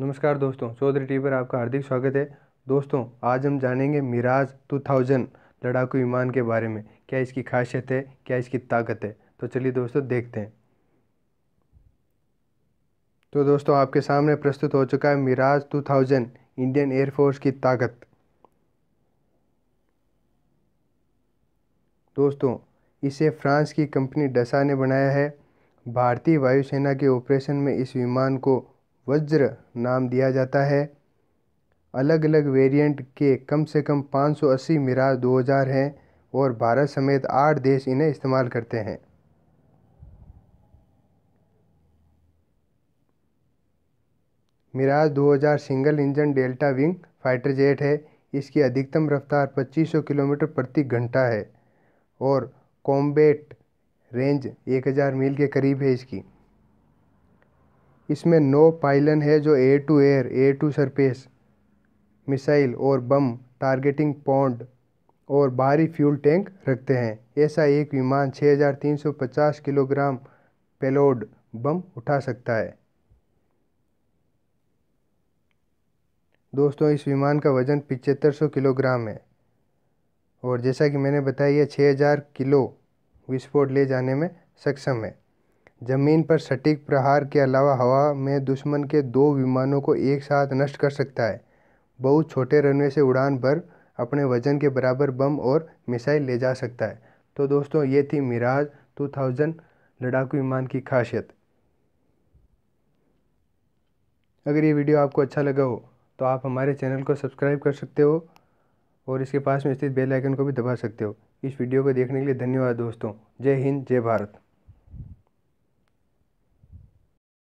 नमस्कार दोस्तों चौधरी टी पर आपका हार्दिक स्वागत है दोस्तों आज हम जानेंगे मिराज 2000 लड़ाकू विमान के बारे में क्या इसकी खासियत है क्या इसकी ताकत है तो चलिए दोस्तों देखते हैं तो दोस्तों आपके सामने प्रस्तुत हो चुका है मिराज 2000 इंडियन एयरफोर्स की ताकत दोस्तों इसे फ्रांस की कंपनी डसा ने बनाया है भारतीय वायुसेना के ऑपरेशन में इस विमान को वज्र नाम दिया जाता है अलग अलग वेरिएंट के कम से कम 580 मिराज 2000 हैं और भारत समेत आठ देश इन्हें इस्तेमाल करते हैं Mirage 2000 single engine delta wing fighter jet है इसकी अधिकतम रफ्तार 2500 किलोमीटर प्रति घंटा है और कॉम्बेट रेंज 1000 मील के करीब है इसकी इसमें नौ पायलन है जो air to air air to surface missile और बम टारगेटिंग पॉन्ड और भारी फ्यूल टैंक रखते हैं ऐसा एक विमान 6,350 किलोग्राम पेलोड बम उठा सकता है दोस्तों इस विमान का वज़न पिचहत्तर किलोग्राम है और जैसा कि मैंने बताया यह 6000 किलो विस्फोट ले जाने में सक्षम है जमीन पर सटीक प्रहार के अलावा हवा में दुश्मन के दो विमानों को एक साथ नष्ट कर सकता है बहुत छोटे रनवे से उड़ान भर अपने वज़न के बराबर बम और मिसाइल ले जा सकता है तो दोस्तों ये थी मिराज 2000 लड़ाकू विमान की खासियत अगर ये वीडियो आपको अच्छा लगा हो तो आप हमारे चैनल को सब्सक्राइब कर सकते हो और इसके पास में स्थित बेल आइकन को भी दबा सकते हो इस वीडियो को देखने के लिए धन्यवाद दोस्तों जय हिंद जय भारत